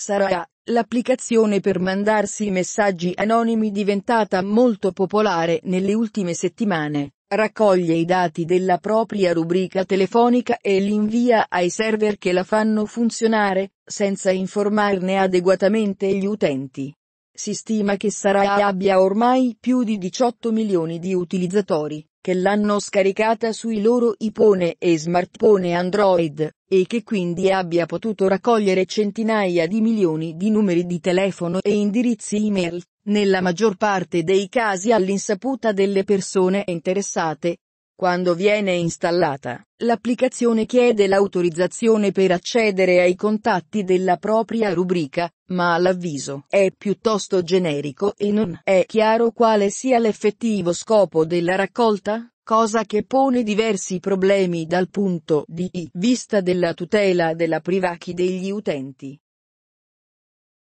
Sarà l'applicazione per mandarsi messaggi anonimi diventata molto popolare nelle ultime settimane. Raccoglie i dati della propria rubrica telefonica e li invia ai server che la fanno funzionare, senza informarne adeguatamente gli utenti. Si stima che Sarai abbia ormai più di 18 milioni di utilizzatori che l'hanno scaricata sui loro iPhone e smartphone Android, e che quindi abbia potuto raccogliere centinaia di milioni di numeri di telefono e indirizzi email, nella maggior parte dei casi all'insaputa delle persone interessate, quando viene installata, l'applicazione chiede l'autorizzazione per accedere ai contatti della propria rubrica, ma l'avviso è piuttosto generico e non è chiaro quale sia l'effettivo scopo della raccolta, cosa che pone diversi problemi dal punto di vista della tutela della privacy degli utenti.